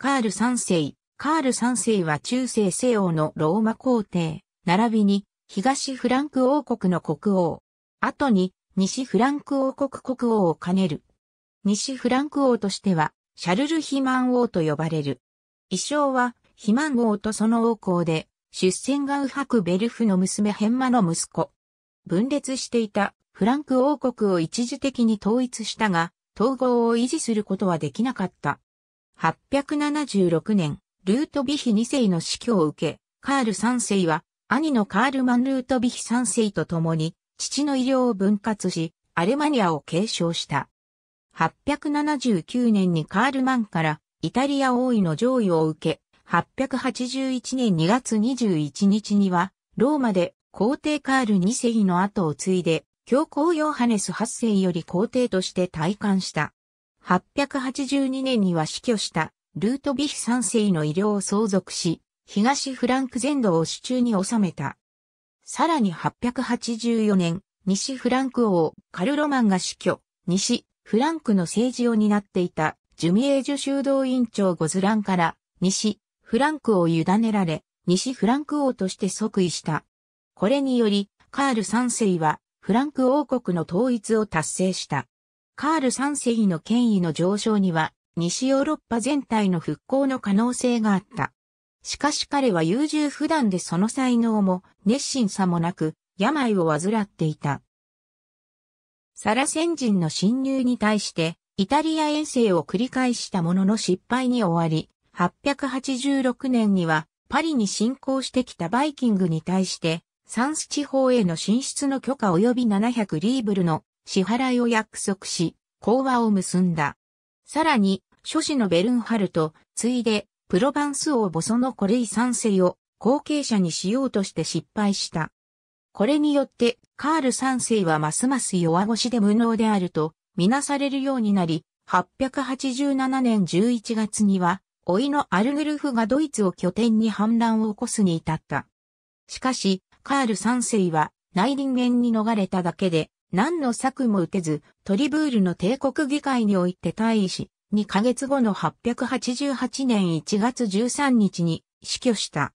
カール三世。カール三世は中世西欧のローマ皇帝、並びに東フランク王国の国王。後に西フランク王国国王を兼ねる。西フランク王としては、シャルル・ヒマン王と呼ばれる。衣装は、ヒマン王とその王侯で、出戦が右白ベルフの娘ヘンマの息子。分裂していたフランク王国を一時的に統一したが、統合を維持することはできなかった。876年、ルートヴィヒ2世の死去を受け、カール3世は、兄のカールマン・ルートヴィヒ3世と共に、父の医療を分割し、アルマニアを継承した。879年にカールマンからイタリア王位の上位を受け、881年2月21日には、ローマで皇帝カール2世の後を継いで、教皇ヨハネス8世より皇帝として退官した。882年には死去したルートビヒ三世の医療を相続し、東フランク全土を手中に収めた。さらに884年、西フランク王カルロマンが死去、西フランクの政治を担っていたジュミエージュ修道院長ゴズランから西フランクを委ねられ、西フランク王として即位した。これにより、カール三世はフランク王国の統一を達成した。カール3世の権威の上昇には、西ヨーロッパ全体の復興の可能性があった。しかし彼は優柔不断でその才能も熱心さもなく病を患っていた。サラ先人の侵入に対してイタリア遠征を繰り返したものの失敗に終わり、886年にはパリに侵攻してきたバイキングに対してサンス地方への進出の許可及び700リーブルの支払いを約束し、講和を結んだ。さらに、諸子のベルンハルト、ついで、プロバンス王ボソのコレイ三世を後継者にしようとして失敗した。これによって、カール三世はますます弱腰で無能であると、みなされるようになり、887年11月には、老いのアルグルフがドイツを拠点に反乱を起こすに至った。しかし、カール三世は内輪園に逃れただけで、何の策も打てず、トリブールの帝国議会において退位し、2ヶ月後の888年1月13日に死去した。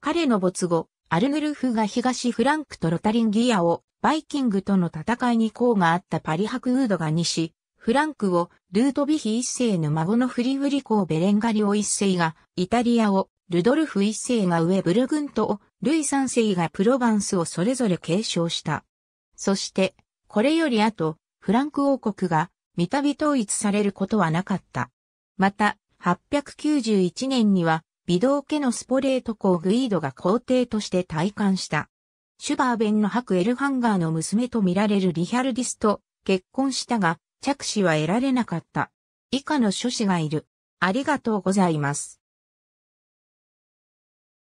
彼の没後、アルヌルフが東フランクとロタリンギアをバイキングとの戦いに功があったパリハクウードが西、フランクをルートビヒ一世の孫のフリウリコーベレンガリオ一世がイタリアをルドルフ一世が上ブルグントをルイ三世がプロヴァンスをそれぞれ継承した。そしてこれより後、フランク王国が三度統一されることはなかった。また、891年には、ビドー家のスポレート公グイードが皇帝として退官した。シュバーベンの白エルハンガーの娘と見られるリヒャルディスと結婚したが、着手は得られなかった。以下の諸子がいる。ありがとうございます。